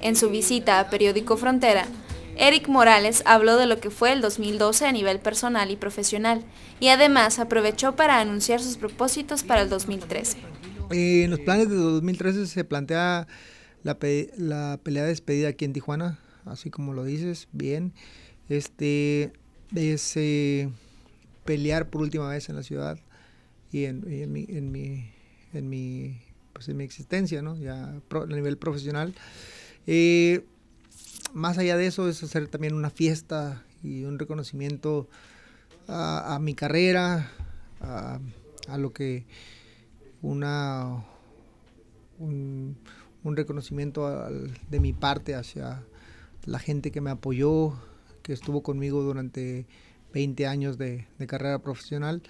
En su visita a Periódico Frontera, Eric Morales habló de lo que fue el 2012 a nivel personal y profesional, y además aprovechó para anunciar sus propósitos para el 2013. Eh, en los planes de 2013 se plantea la, pelea de despedida aquí en Tijuana, así como lo dices, bien. Este es eh, pelear por última vez en la ciudad y en, mi, pues, mi, existencia, ¿no? Ya a nivel profesional. Eh, más allá de eso es hacer también una fiesta y un reconocimiento a, mi carrera, a, lo que una un, reconocimiento de mi parte hacia la gente que me apoyó, que estuvo conmigo durante 20 años de, de carrera profesional,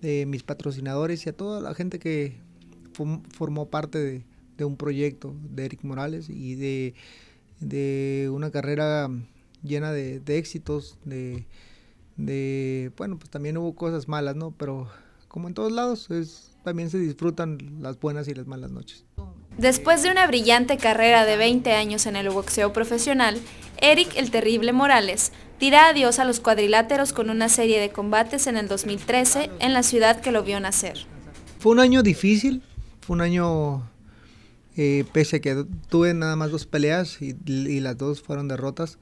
de mis patrocinadores y a toda la gente que formó parte de, de un proyecto de Eric Morales y de, de una carrera llena de, éxitos, de, de, bueno, pues también hubo cosas malas, ¿no? Pero como en todos lados, es, también se disfrutan las buenas y las malas noches. Después de una brillante carrera de 20 años en el boxeo profesional, Eric el Terrible Morales tira adiós a los cuadriláteros con una serie de combates en el 2013 en la ciudad que lo vio nacer. Fue un año difícil, fue un año eh, pese a que tuve nada más dos peleas y, las dos fueron derrotas,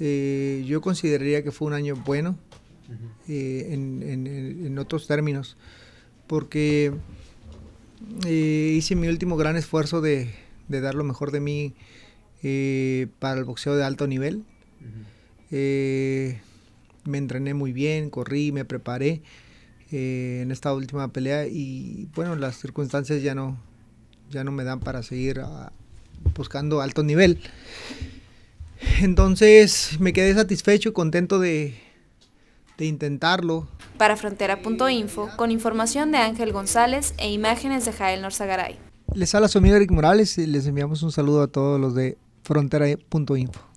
eh, yo consideraría que fue un año bueno eh, en, otros términos, porque hice mi último gran esfuerzo de, de dar lo mejor de mí para el boxeo de alto nivel. me entrené muy bien, corrí, me preparé en esta última pelea y bueno, las circunstancias ya no, ya no me dan para seguir ah, buscando alto nivel. Entonces me quedé satisfecho y contento de, de intentarlo. Para Frontera.info, con información de Ángel González e imágenes de Jael Norzagaray. Les habla su amigo Eric Morales y les enviamos un saludo a todos los de Frontera.info.